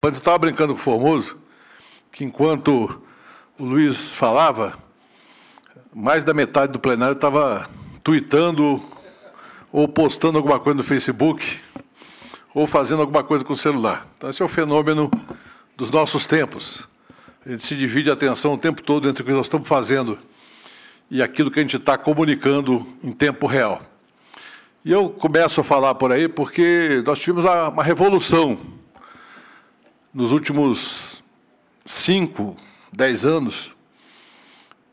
Quando eu estava brincando com o Formoso, que enquanto o Luiz falava, mais da metade do plenário estava tweetando ou postando alguma coisa no Facebook ou fazendo alguma coisa com o celular. Então, esse é o fenômeno dos nossos tempos. A gente se divide a atenção o tempo todo entre o que nós estamos fazendo e aquilo que a gente está comunicando em tempo real. E eu começo a falar por aí porque nós tivemos uma revolução nos últimos 5, 10 anos,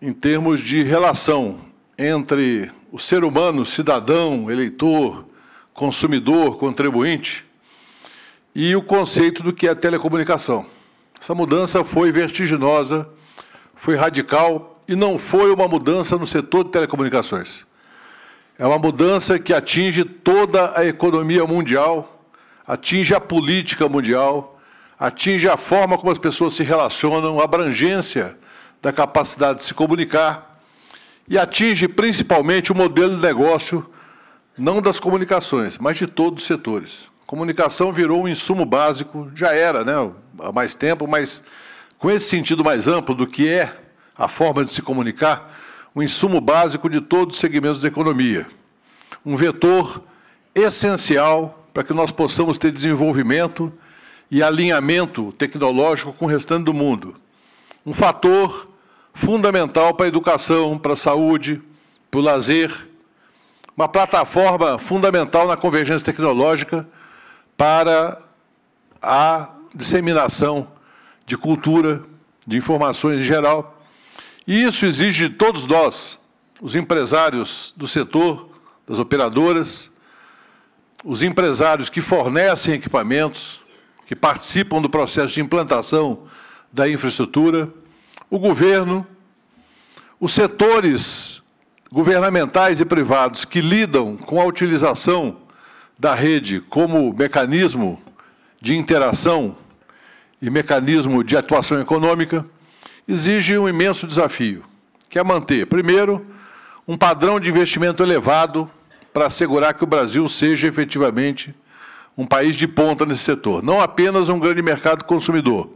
em termos de relação entre o ser humano, cidadão, eleitor, consumidor, contribuinte, e o conceito do que é telecomunicação. Essa mudança foi vertiginosa, foi radical e não foi uma mudança no setor de telecomunicações. É uma mudança que atinge toda a economia mundial, atinge a política mundial, atinge a forma como as pessoas se relacionam, a abrangência da capacidade de se comunicar e atinge principalmente o modelo de negócio, não das comunicações, mas de todos os setores. Comunicação virou um insumo básico, já era né, há mais tempo, mas com esse sentido mais amplo do que é a forma de se comunicar, um insumo básico de todos os segmentos da economia. Um vetor essencial para que nós possamos ter desenvolvimento e alinhamento tecnológico com o restante do mundo. Um fator fundamental para a educação, para a saúde, para o lazer. Uma plataforma fundamental na convergência tecnológica para a disseminação de cultura, de informações em geral. E isso exige de todos nós, os empresários do setor, das operadoras, os empresários que fornecem equipamentos, que participam do processo de implantação da infraestrutura, o governo, os setores governamentais e privados que lidam com a utilização da rede como mecanismo de interação e mecanismo de atuação econômica, exige um imenso desafio, que é manter, primeiro, um padrão de investimento elevado para assegurar que o Brasil seja efetivamente um país de ponta nesse setor. Não apenas um grande mercado consumidor,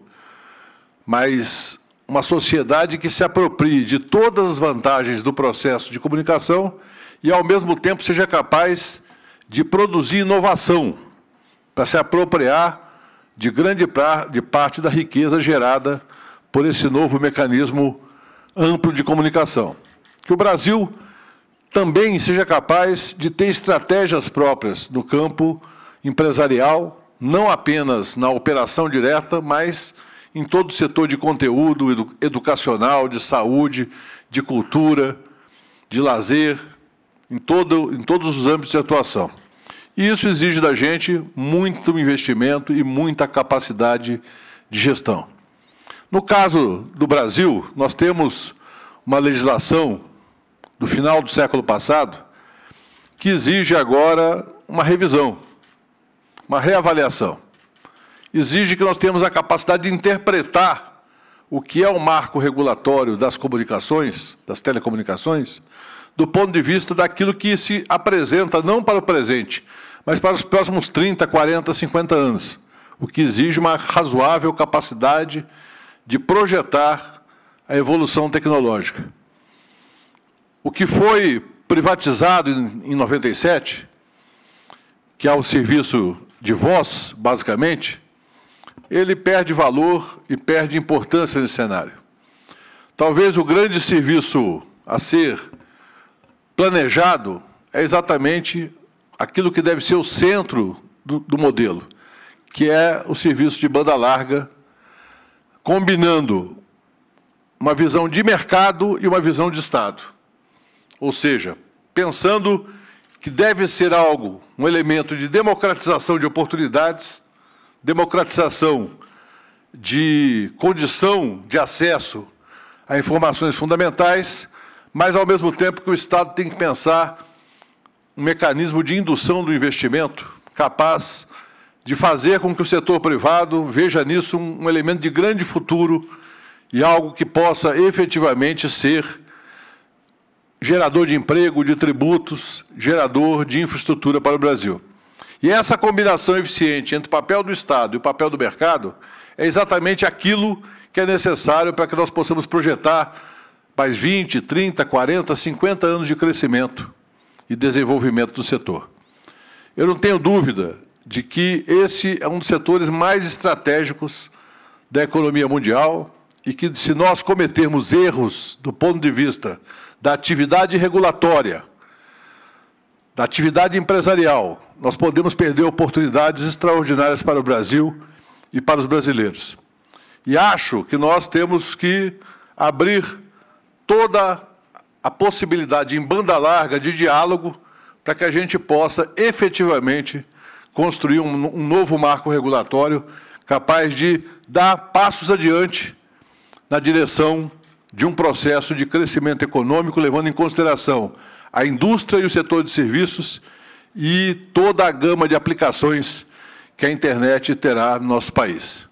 mas uma sociedade que se aproprie de todas as vantagens do processo de comunicação e, ao mesmo tempo, seja capaz de produzir inovação para se apropriar de grande de parte da riqueza gerada por esse novo mecanismo amplo de comunicação. Que o Brasil também seja capaz de ter estratégias próprias no campo empresarial, não apenas na operação direta, mas em todo o setor de conteúdo edu educacional, de saúde, de cultura, de lazer, em, todo, em todos os âmbitos de atuação. E isso exige da gente muito investimento e muita capacidade de gestão. No caso do Brasil, nós temos uma legislação do final do século passado que exige agora uma revisão uma reavaliação. Exige que nós tenhamos a capacidade de interpretar o que é o marco regulatório das comunicações, das telecomunicações, do ponto de vista daquilo que se apresenta não para o presente, mas para os próximos 30, 40, 50 anos, o que exige uma razoável capacidade de projetar a evolução tecnológica. O que foi privatizado em 97, que é o serviço de voz, basicamente, ele perde valor e perde importância nesse cenário. Talvez o grande serviço a ser planejado é exatamente aquilo que deve ser o centro do, do modelo, que é o serviço de banda larga, combinando uma visão de mercado e uma visão de Estado. Ou seja, pensando que deve ser algo, um elemento de democratização de oportunidades, democratização de condição de acesso a informações fundamentais, mas ao mesmo tempo que o Estado tem que pensar um mecanismo de indução do investimento capaz de fazer com que o setor privado veja nisso um, elemento de grande futuro e algo que possa efetivamente ser gerador de emprego, de tributos, gerador de infraestrutura para o Brasil. E essa combinação eficiente entre o papel do Estado e o papel do mercado é exatamente aquilo que é necessário para que nós possamos projetar mais 20, 30, 40, 50 anos de crescimento e desenvolvimento do setor. Eu não tenho dúvida de que esse é um dos setores mais estratégicos da economia mundial e que, se nós cometermos erros do ponto de vista da atividade regulatória, da atividade empresarial, nós podemos perder oportunidades extraordinárias para o Brasil e para os brasileiros. E acho que nós temos que abrir toda a possibilidade em banda larga de diálogo para que a gente possa efetivamente construir um, um novo marco regulatório capaz de dar passos adiante na direção de um processo de crescimento econômico, levando em consideração a indústria e o setor de serviços e toda a gama de aplicações que a internet terá no nosso país.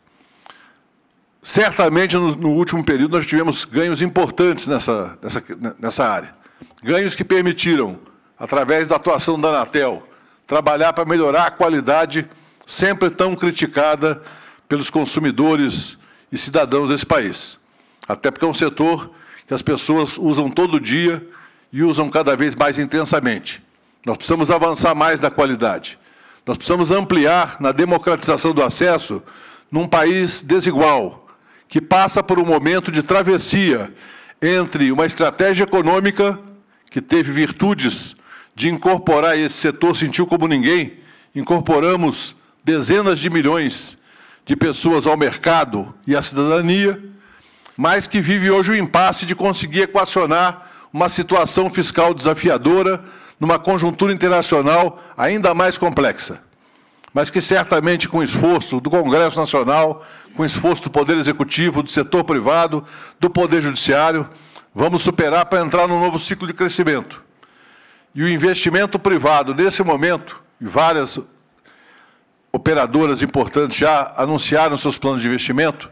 Certamente, no, no último período, nós tivemos ganhos importantes nessa, nessa, nessa área. Ganhos que permitiram, através da atuação da Anatel, trabalhar para melhorar a qualidade sempre tão criticada pelos consumidores e cidadãos desse país. Até porque é um setor que as pessoas usam todo dia e usam cada vez mais intensamente. Nós precisamos avançar mais na qualidade. Nós precisamos ampliar na democratização do acesso num país desigual, que passa por um momento de travessia entre uma estratégia econômica que teve virtudes de incorporar esse setor, sentiu como ninguém, incorporamos dezenas de milhões de pessoas ao mercado e à cidadania mas que vive hoje o impasse de conseguir equacionar uma situação fiscal desafiadora numa conjuntura internacional ainda mais complexa. Mas que certamente, com esforço do Congresso Nacional, com esforço do Poder Executivo, do setor privado, do Poder Judiciário, vamos superar para entrar num novo ciclo de crescimento. E o investimento privado, nesse momento, e várias operadoras importantes já anunciaram seus planos de investimento,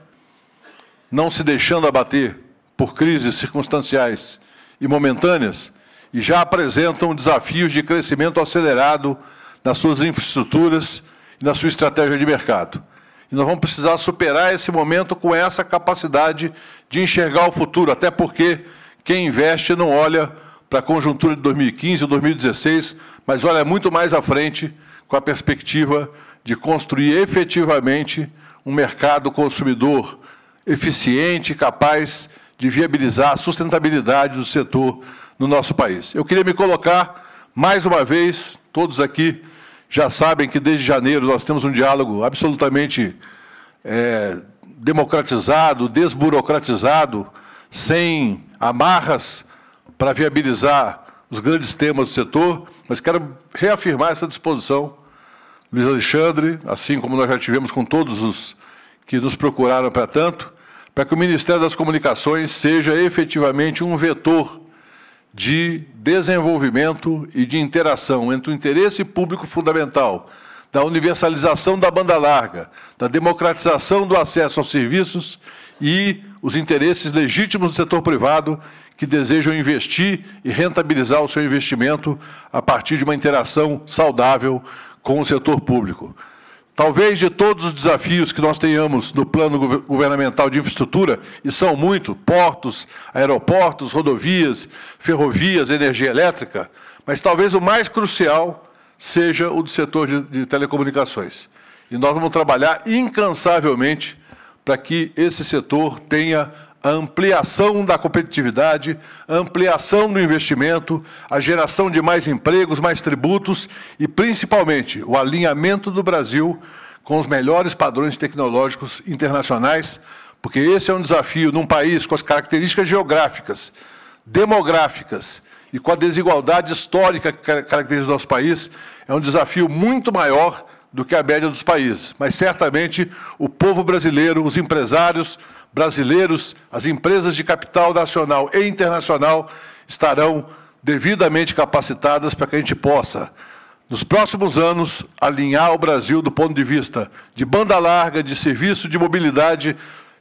não se deixando abater por crises circunstanciais e momentâneas, e já apresentam desafios de crescimento acelerado nas suas infraestruturas e na sua estratégia de mercado. E nós vamos precisar superar esse momento com essa capacidade de enxergar o futuro, até porque quem investe não olha para a conjuntura de 2015 ou 2016, mas olha muito mais à frente com a perspectiva de construir efetivamente um mercado consumidor eficiente, capaz de viabilizar a sustentabilidade do setor no nosso país. Eu queria me colocar mais uma vez, todos aqui já sabem que desde janeiro nós temos um diálogo absolutamente é, democratizado, desburocratizado, sem amarras para viabilizar os grandes temas do setor, mas quero reafirmar essa disposição. Luiz Alexandre, assim como nós já tivemos com todos os que nos procuraram para tanto, para que o Ministério das Comunicações seja efetivamente um vetor de desenvolvimento e de interação entre o interesse público fundamental da universalização da banda larga, da democratização do acesso aos serviços e os interesses legítimos do setor privado que desejam investir e rentabilizar o seu investimento a partir de uma interação saudável com o setor público. Talvez de todos os desafios que nós tenhamos no plano governamental de infraestrutura, e são muito, portos, aeroportos, rodovias, ferrovias, energia elétrica, mas talvez o mais crucial seja o do setor de, de telecomunicações. E nós vamos trabalhar incansavelmente para que esse setor tenha a ampliação da competitividade, ampliação do investimento, a geração de mais empregos, mais tributos e, principalmente, o alinhamento do Brasil com os melhores padrões tecnológicos internacionais, porque esse é um desafio num país com as características geográficas, demográficas e com a desigualdade histórica que caracteriza o nosso país, é um desafio muito maior do que a média dos países. Mas certamente o povo brasileiro, os empresários brasileiros, as empresas de capital nacional e internacional estarão devidamente capacitadas para que a gente possa, nos próximos anos, alinhar o Brasil do ponto de vista de banda larga, de serviço, de mobilidade,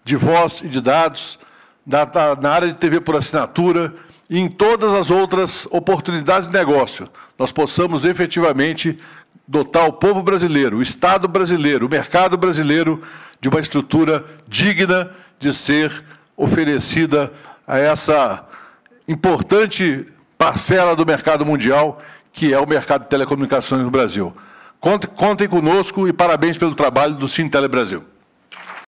de voz e de dados, na, na área de TV por assinatura e em todas as outras oportunidades de negócio. Nós possamos efetivamente dotar o povo brasileiro, o Estado brasileiro, o mercado brasileiro de uma estrutura digna de ser oferecida a essa importante parcela do mercado mundial, que é o mercado de telecomunicações no Brasil. Contem, conosco e parabéns pelo trabalho do Sintele Brasil.